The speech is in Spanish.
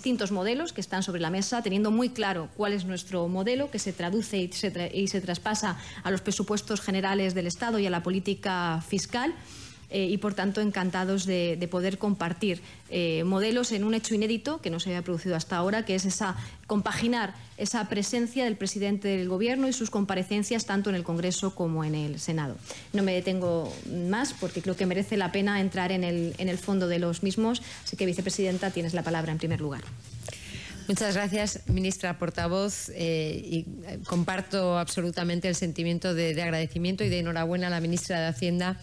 distintos modelos que están sobre la mesa, teniendo muy claro cuál es nuestro modelo, que se traduce y se, y se traspasa a los presupuestos generales del Estado y a la política fiscal. Eh, y por tanto encantados de, poder compartir eh, modelos en un hecho inédito que no se había producido hasta ahora, que es esa compaginar esa presencia del presidente del Gobierno y sus comparecencias tanto en el Congreso como en el Senado. No me detengo más porque creo que merece la pena entrar en el, en el fondo de los mismos. Así que, vicepresidenta, tienes la palabra en primer lugar. Muchas gracias, ministra portavoz. Eh, comparto absolutamente el sentimiento de, agradecimiento y de enhorabuena a la ministra de Hacienda